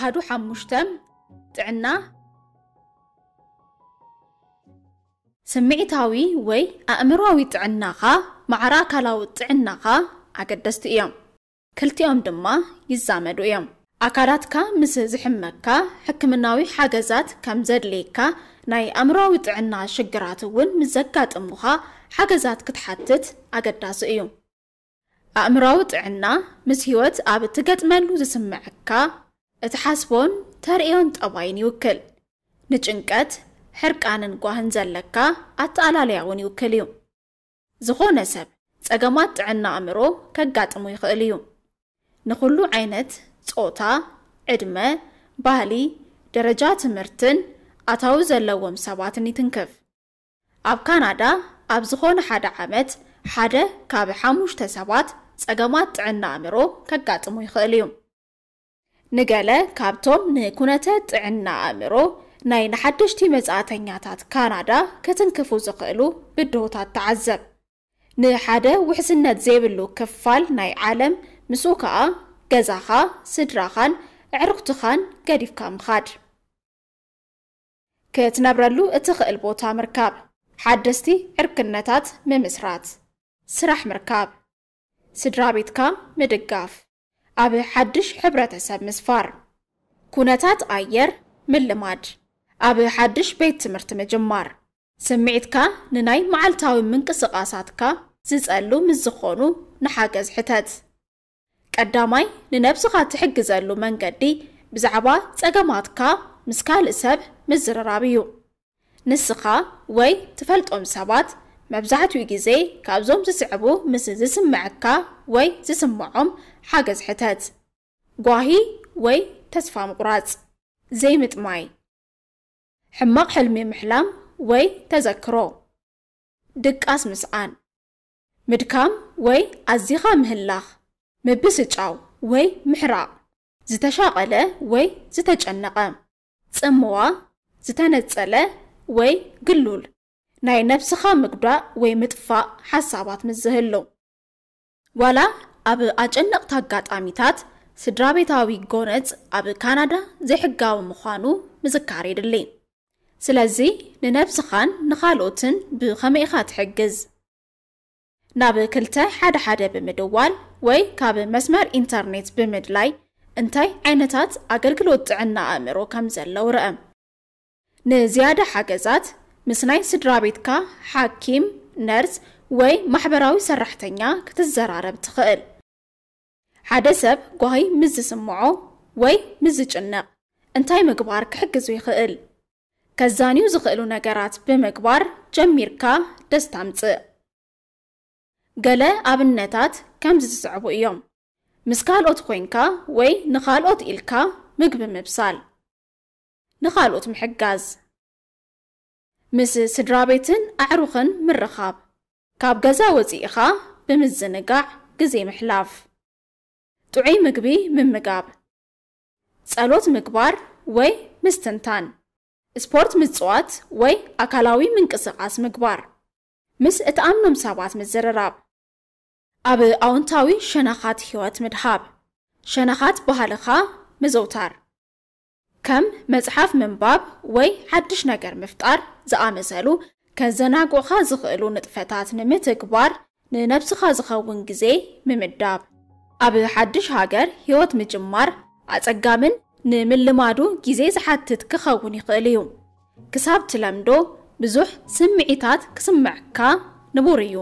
ኣሃዱ ሓሙሽተ ጥዕና ስምዒታዊ ወይ ኣእምሮዊ ጥዕናኻ ማዕራ ኣካላዊ ጥዕናኻ ኣገደስቲ እዮም ክልቲኦም ድማ ይዛመዱ እዮም ኣካላትካ ምስ ዝሕመካ ሕክምናዊ ሓገዛት ከም ዘድልየካ ናይ ኣእምሮዊ ጥዕና ሽግራት እውን ምስ ዘጋጥሙኻ ሓገዛት ክትሓትት ኣገዳሲ እዩ ኣእምሮዊ ጥዕና ምስ ሂወት ኣብ እትገጥመሉ ዝስምዐካ እቲ ሓስቦን ተርእዮን ጠባይን ይውክል ንጭንቀት ሕርቃንን ጓህን ዘለካ ኣተኣላለያ እውን ይውክል እዩ ዝኾነ ሰብ ጸገማት ጥዕና ኣእምሮ ከጋጥሙ ይኽእል እዩ ንኹሉ ዓይነት ጾታ ዕድመ ባህሊ ደረጃ ትምህርትን ኣታዊ ዘለዎም ሰባትን ይትንክፍ ኣብ ካናዳ ኣብ ዝኾነ ሓደ ዓመት ሓደ ካብ ሓሙሽተ ሰባት ጸገማት ጥዕና ኣእምሮ ከጋጥሙ ይኽእል እዩ ንገለ ካብቶም ንኩነተ ጥዕና ኣእምሮ ናይ ንሓደሽቲ መጻእተኛታት ካናዳ ከተንክፉ ዝኽእሉ ብድሆታት ተዓዘብ ንሓደ ውሕስነት ዘይብሉ ክፋል ናይ ዓለም ምስኡ ከዓ ገዛኻ ስድራኻን ኣዕርክትኻን ገዲፍካ ምኻድ ክትነብረሉ እትኽእል ቦታ ምርካብ ሓደስቲ ዕርክነታት ምምስራት ስራሕ ምርካብ ስድራ ቤትካ ምድጋፍ أبي حدش حبرة سب مسفار كونتات أير من لماج أبي حدش بيت تمرت مجمار سمعتك نناي مع التاوي منك سقاساتك زيزقلو مزخونو نحاقز حتات قداماي ننبسقا تحقزقلو من قدي بزعبا تقاماتك مسكال سب مزر رابيو نسخا وي تفلت أم سابات መብዛሕትኡ ግዜ ካብዞም ዝስዕቡ ምስ ዝስምዐካ ወይ ዝስምዖም ሓገዝ ሕተት ጓሂ ወይ ተስፋ ምቑራፅ ዘይምጥማይ ሕማቕ ሕልሚ ምሕላም ወይ ተዘክሮ ድቃስ ምስኣን ምድካም ወይ ኣዚኻ ምህላኽ ምብስጫው ወይ ምሕራቕ ዝተሻቐለ ወይ ዝተጨነቐ ጽምዋ ዝተነጸለ ወይ ግሉል ናይ ነብስኻ ምጉዳእ ወይ ምጥፋእ ሓሳባት ምዝህለው ዋላ ኣብ ኣጨነቕቲ ኣጋጣሚታት ስድራ ቤታዊ ጎነፅ ኣብ ካናዳ ዘይሕጋዊ ምዃኑ ምዝካር የድሊ ስለዚ ንነብስኻን ንኻልኦትን ብኸመይ ኢኻ ትሕግዝ ናብ ክልተ ሓደ ሓደ ብምድዋል ወይ ካብ መስመር ኢንተርኔት ብምድላይ እንታይ ዓይነታት ኣገልግሎት ጥዕና ኣእምሮ ከም ዘለው ርአ ንዝያደ ሓገዛት ምስ ናይ ስድራ ቤትካ ሓኪም ነርስ ወይ ማሕበራዊ ሰራሕተኛ ክትዘራረብ ትኽእል ሓደ ሰብ ጓሂ ምስ ዝስምዖ ወይ ምስ ዝጭነቕ እንታይ ምግባር ክሕግዙ ይኽእል ከዛንዩ ዝኽእሉ ነገራት ብምግባር ጀሚርካ ደስታምፅእ ገለ ኣብነታት ከምዚ ዝስዕቡ እዮም ምስ ካልኦት ኮንካ ወይ ንኻልኦት ኢልካ ምግቢ ምብሳል ንኻልኦት ምሕጋዝ ምስ ስድራ ቤትን ኣዕሩኽን ምርኻብ ካብ ገዛ ወፂኢኻ ብምዝንጋዕ ግዜ ምሕላፍ ጥዑይ ምግቢ ምምጋብ ጸሎት ምግባር ወይ ምስትንታን ስፖርት ምጽዋት ወይ ኣካላዊ ምንቅስቓስ ምግባር ምስ እትኣምኖም ሰባት ምዝርራብ ኣብ ኣውንታዊ ሸነኻት ህይወት ምድሃብ ሸነኻት ባህልኻ ምዘውታር ከም መፅሓፍ ምንባብ ወይ ሓድሽ ነገር ምፍጣር ዝኣመሰሉ ከዘናግዑኻ ዝኽእሉ ንጥፈታት ንምትግባር ንነብስኻ ዝኸውን ግዜ ምምዳብ ኣብ ሓድሽ ሃገር ህይወት ምጅማር ኣፀጋምን ንምልማዱ ግዜ ዝሓትት ክኸውን ይኽእል እዩ ክሳብ ትለምዶ ብዙሕ ስምዒታት ክስምዐካ ንቡር እዩ